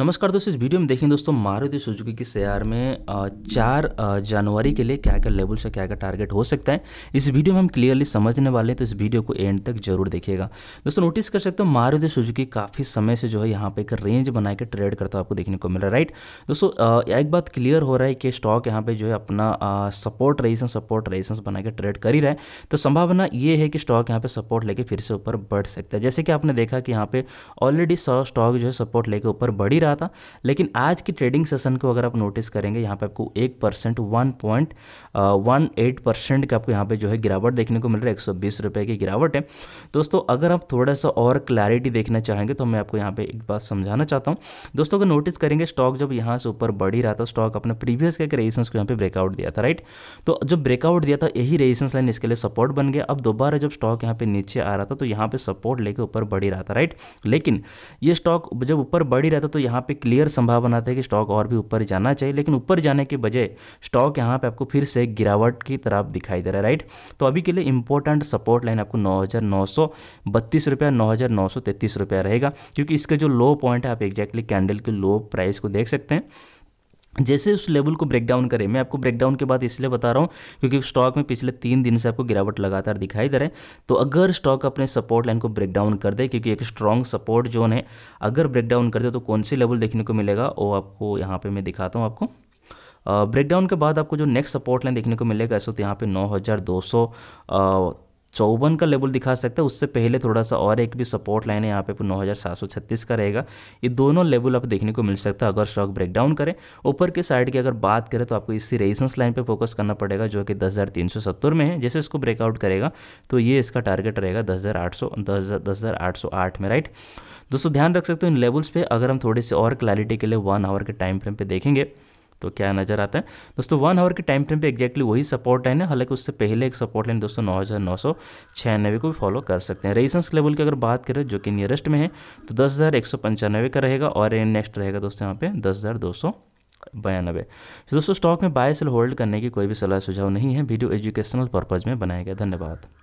नमस्कार दोस्तों इस वीडियो में देखें दोस्तों मारुति सुजुकी के शेयर में चार जनवरी के लिए क्या क्या लेवल से क्या क्या टारगेट हो सकता है इस वीडियो में हम क्लियरली समझने वाले हैं तो इस वीडियो को एंड तक जरूर देखिएगा दोस्तों नोटिस कर सकते हो मारुति सुजुकी काफ़ी समय से जो है यहाँ पे एक रेंज बना के ट्रेड करता आपको देखने को मिल रहा है राइट दोस्तों एक बात क्लियर हो रहा है कि स्टॉक यहाँ पर जो है अपना सपोर्ट रेजिस्टेंस सपोर्ट रेजिस्टेंस बना के ट्रेड कर ही रहा है तो संभावना ये है कि स्टॉक यहाँ पर सपोर्ट लेके फिर से ऊपर बढ़ सकता है जैसे कि आपने देखा कि यहाँ पर ऑलरेडी सौ स्टॉक जो है सपोर्ट लेके ऊपर बढ़ी रहा था लेकिन आज की ट्रेडिंग सेशन को अगर आप नोटिस करेंगे यहाँ पे आपको एक percent one point one eight percent का आपको यहाँ पे जो है गिरावट देखने को मिल रहा है एक सौ बीस रुपये की गिरावट है दोस्तों अगर आप थोड़ा सा और क्लैरिटी देखना चाहेंगे तो मैं आपको यहाँ पर एक बात समझाना चाहता हूँ दोस्तों अगर नोटिस करेंगे स्टॉक जब यहाँ से ऊपर बढ़ ही रहा था स्टॉक अपने प्रीवियस के रेजिस्टेंस को यहाँ पर ब्रेकआउट दिया था राइट तो जब ब्रेकआउट दिया था यही रेजिस्टेंस लाइन इसके लिए सपोर्ट बन गया अब दोबारा जब स्टॉक यहाँ पर नीचे आ रहा था तो यहाँ पर सपोर्ट लेकर ऊपर बढ़ ही रहा था राइट लेकिन ये स्टॉक जब ऊपर बढ़ ही रहा था तो यहाँ यहाँ पे क्लियर संभावना थी कि स्टॉक और भी ऊपर जाना चाहिए लेकिन ऊपर जाने के बजाय स्टॉक यहाँ पे आपको फिर से गिरावट की तरफ दिखाई दे रहा है राइट तो अभी के लिए इंपॉर्टेंट सपोर्ट लाइन आपको नौ हज़ार नौ सौ बत्तीस रुपया नौ हज़ार नौ सौ रुपया रहेगा क्योंकि इसका जो लो पॉइंट है आप एग्जैक्टली कैंडल के लो प्राइस को देख सकते हैं जैसे उस लेवल को ब्रेक डाउन करें मैं आपको ब्रेक डाउन के बाद इसलिए बता रहा हूँ क्योंकि स्टॉक में पिछले तीन दिन से आपको गिरावट लगातार दिखाई दे रहा है तो अगर स्टॉक अपने सपोर्ट लाइन को ब्रेक डाउन कर दे क्योंकि एक स्ट्रॉन्ग सपोर्ट जोन है अगर ब्रेक डाउन कर दे तो कौन से लेवल देखने को मिलेगा वो आपको यहाँ पर मैं दिखाता हूँ आपको ब्रेकडाउन के बाद आपको जो नेक्स्ट सपोर्ट लाइन देखने को मिलेगा इस वक्त तो यहाँ पे नौ हज़ार दो सौ चौवन का लेवल दिखा सकता है उससे पहले थोड़ा सा और एक भी सपोर्ट लाइन है यहाँ पे नौ हज़ार सात सौ छत्तीस का रहेगा ये दोनों लेवल आप देखने को मिल सकता है अगर स्टॉक ब्रेकडाउन करें ऊपर के साइड की अगर बात करें तो आपको इसी रेजिस्टेंस लाइन पर फोकस करना पड़ेगा जो कि दस हज़ार तीन सौ सत्तर में है जैसे इसको ब्रेकआउट करेगा तो ये इसका टारगेट रहेगा दस हज़ार आठ सौ दस दस हज़ार आठ सौ आठ में राइट दोस्तों ध्यान रख सकते हो इन लेवल्स पर अगर हम थोड़े से और क्लैरिटी के लिए वन आवर के टाइम फ्रेम पर देखेंगे तो क्या नज़र आता है दोस्तों वन आवर के टाइम फ्रेम पे एक्जैक्टली वही सपोर्ट लाइन है हालांकि उससे पहले एक सपोर्ट लाइन दोस्तों नौ हज़ार नौ सौ छियानवे को फॉलो कर सकते हैं रेजिस्टेंस लेवल की अगर बात करें जो कि नियरेस्ट में है तो दस हज़ार एक सौ पंचानवे का रहेगा और नेक्स्ट रहेगा दोस्तों यहाँ पे दस हज़ार दो सौ बयानबे तो दोस्तों स्टॉक में बाय सेल होल्ड करने की कोई भी सलाह सुझाव नहीं है वीडियो एजुकेशनल पर्पज़ में बनाया गया धन्यवाद